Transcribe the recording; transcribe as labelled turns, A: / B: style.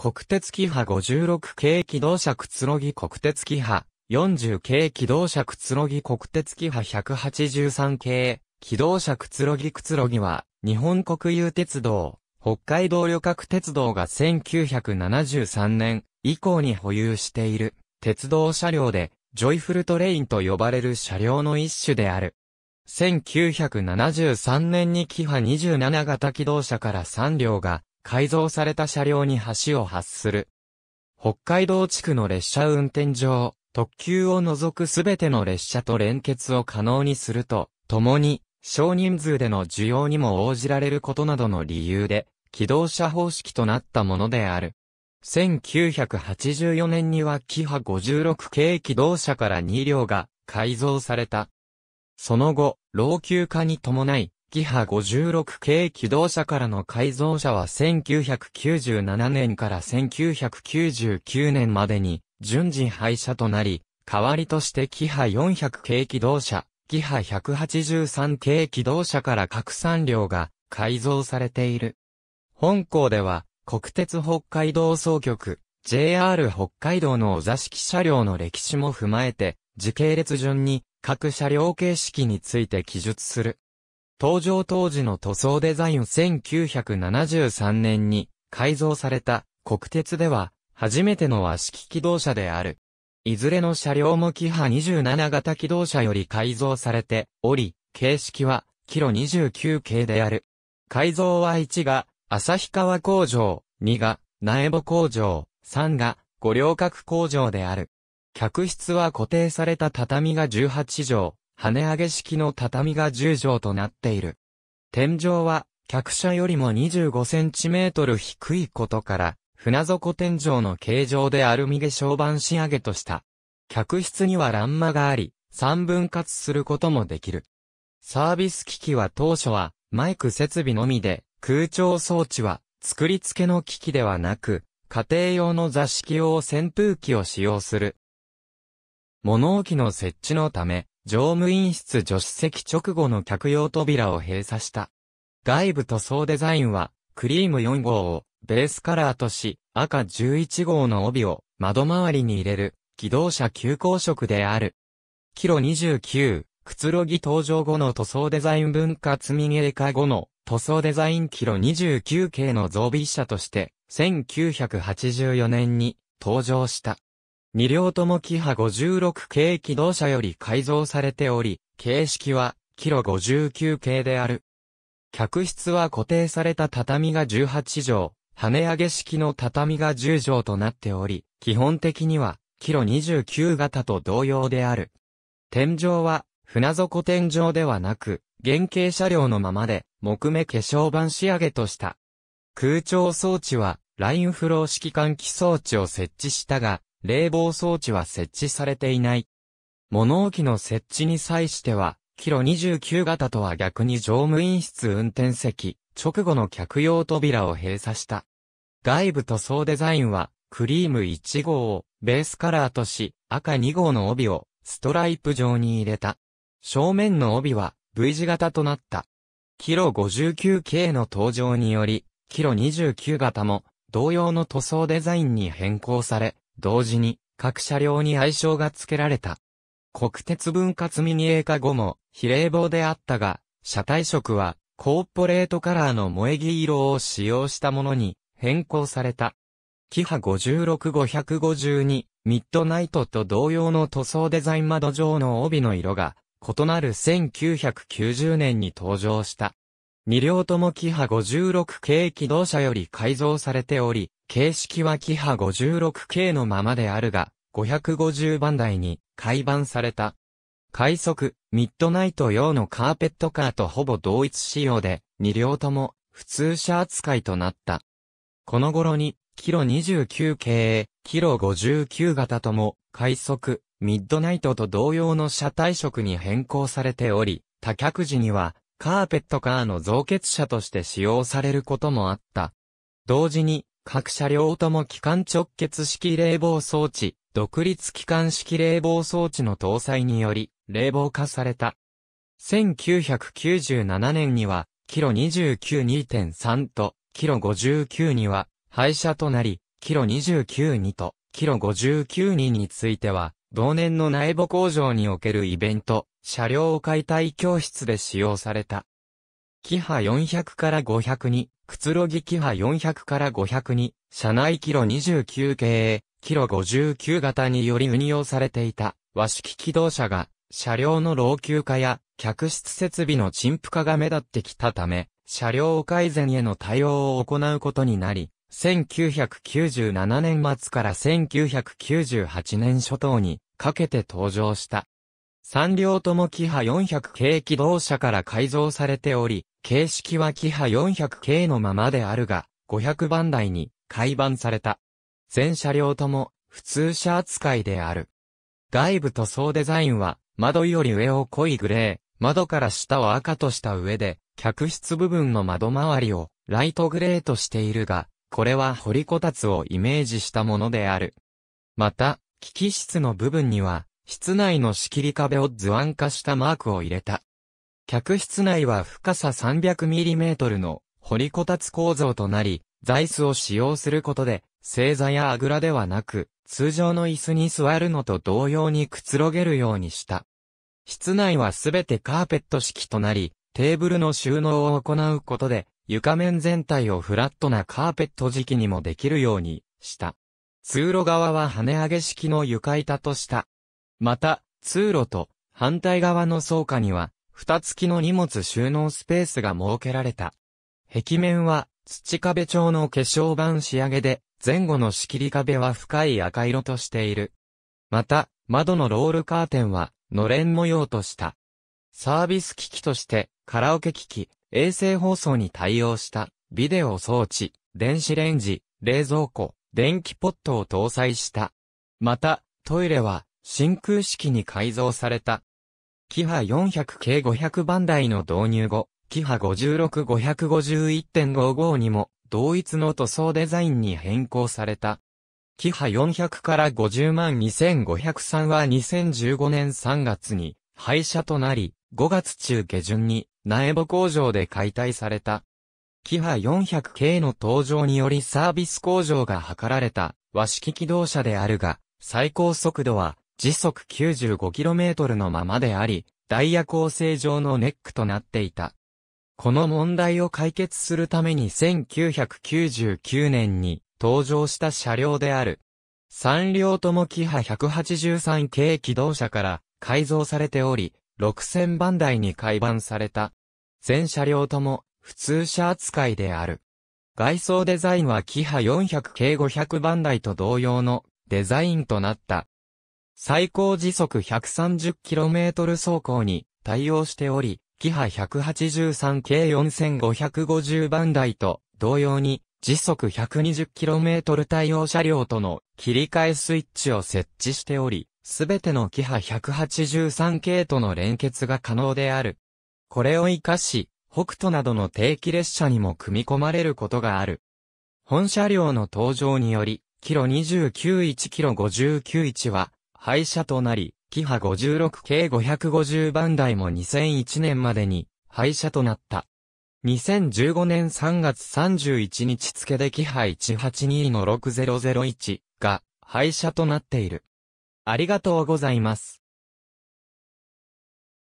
A: 国鉄機派56系機動車くつろぎ国鉄キハ40系機動車くつろぎ国鉄機派183系、機動車くつろぎくつろぎは、日本国有鉄道、北海道旅客鉄道が1973年以降に保有している、鉄道車両で、ジョイフルトレインと呼ばれる車両の一種である。1973年にキハ27型機動車から3両が改造された車両に橋を発する。北海道地区の列車運転場、特急を除くすべての列車と連結を可能にすると、ともに、少人数での需要にも応じられることなどの理由で、機動車方式となったものである。1984年にはキハ56系機動車から2両が改造された。その後、老朽化に伴い、キハ56系機動車からの改造車は1997年から1999年までに順次廃車となり、代わりとしてキハ400系機動車、キハ183系機動車から拡散量が改造されている。本校では国鉄北海道総局、JR 北海道のお座敷車両の歴史も踏まえて、時系列順に各車両形式について記述する。登場当時の塗装デザイン1973年に改造された国鉄では初めての和式機動車である。いずれの車両もキハ27型機動車より改造されており、形式はキロ29系である。改造は1が旭川工場、2が苗穂工場、3が五稜郭工場である。客室は固定された畳が18畳、跳ね上げ式の畳が10畳となっている。天井は、客車よりも25センチメートル低いことから、船底天井の形状でアルミで床板仕上げとした。客室には欄間があり、三分割することもできる。サービス機器は当初は、マイク設備のみで、空調装置は、作り付けの機器ではなく、家庭用の座敷用扇風機を使用する。物置の設置のため、乗務員室助手席直後の客用扉を閉鎖した。外部塗装デザインは、クリーム4号をベースカラーとし、赤11号の帯を窓周りに入れる、機動車急行色である。キロ29、くつろぎ登場後の塗装デザイン文化積み入れ化後の塗装デザインキロ29系の増備車として、1984年に登場した。二両ともキハ56系機動車より改造されており、形式はキロ59系である。客室は固定された畳が18畳、跳ね上げ式の畳が10畳となっており、基本的にはキロ29型と同様である。天井は船底天井ではなく、原型車両のままで、木目化粧板仕上げとした。空調装置は、ラインフロー式換気装置を設置したが、冷房装置は設置されていない。物置の設置に際しては、キロ29型とは逆に乗務員室運転席、直後の客用扉を閉鎖した。外部塗装デザインは、クリーム1号をベースカラーとし、赤2号の帯をストライプ状に入れた。正面の帯は V 字型となった。キロ 59K の登場により、キロ29型も同様の塗装デザインに変更され、同時に各車両に愛称が付けられた。国鉄分割ミニ映化後も比例棒であったが、車体色はコーポレートカラーの萌木色を使用したものに変更された。キハ56552ミッドナイトと同様の塗装デザイン窓上の帯の色が異なる1990年に登場した。2両ともキハ56系機動車より改造されており、形式はキハ 56K のままであるが、550番台に改版された。快速、ミッドナイト用のカーペットカーとほぼ同一仕様で、2両とも普通車扱いとなった。この頃に、キロ29系、キロ59型とも、快速、ミッドナイトと同様の車体色に変更されており、多脚時には、カーペットカーの増結車として使用されることもあった。同時に、各車両とも機関直結式冷房装置、独立機関式冷房装置の搭載により、冷房化された。1997年には、キロ292.3と、キロ59には、廃車となり、キロ292と、キロ592については、同年の内部工場におけるイベント、車両解体教室で使用された。キハ400から500に、くつろぎキハ400から500に、車内キロ29系、キロ59型により運用されていた和式機動車が、車両の老朽化や客室設備の陳腐化が目立ってきたため、車両改善への対応を行うことになり、1997年末から1998年初頭にかけて登場した。3両ともキハ400系機動車から改造されており、形式はキハ400系のままであるが、500番台に改版された。全車両とも普通車扱いである。外部塗装デザインは、窓より上を濃いグレー、窓から下を赤とした上で、客室部分の窓周りをライトグレーとしているが、これは掘りこたつをイメージしたものである。また、機器室の部分には、室内の仕切り壁を図案化したマークを入れた。客室内は深さ 300mm の掘りこたつ構造となり、座椅子を使用することで、正座やあぐらではなく、通常の椅子に座るのと同様にくつろげるようにした。室内はすべてカーペット式となり、テーブルの収納を行うことで、床面全体をフラットなカーペット敷にもできるようにした。通路側は跳ね上げ式の床板とした。また、通路と反対側の倉庫には、蓋付きの荷物収納スペースが設けられた。壁面は土壁調の化粧板仕上げで、前後の仕切り壁は深い赤色としている。また、窓のロールカーテンは、のれん模様とした。サービス機器として、カラオケ機器、衛星放送に対応した、ビデオ装置、電子レンジ、冷蔵庫、電気ポットを搭載した。また、トイレは、真空式に改造された。キハ400系500番台の導入後、キハ56551.55にも同一の塗装デザインに変更された。キハ400から50万2503は2015年3月に廃車となり、5月中下旬に苗穂工場で解体された。キハ 400K の登場によりサービス工場が図られた和式機動車であるが、最高速度は時速 95km のままであり、ダイヤ構成上のネックとなっていた。この問題を解決するために1999年に登場した車両である。3両ともキハ183系機動車から改造されており、6000番台に改版された。全車両とも普通車扱いである。外装デザインはキハ400系500番台と同様のデザインとなった。最高時速 130km 走行に対応しており、キハ183系4550番台と同様に時速 120km 対応車両との切り替えスイッチを設置しており、すべてのキハ183系との連結が可能である。これを活かし、北斗などの定期列車にも組み込まれることがある。本車両の登場により、キロ29 1キロ59 1は、廃車となり、キハ56 k 550番台も2001年までに廃車となった。2015年3月31日付でキハ182の6001が廃車となっている。ありがとうございます。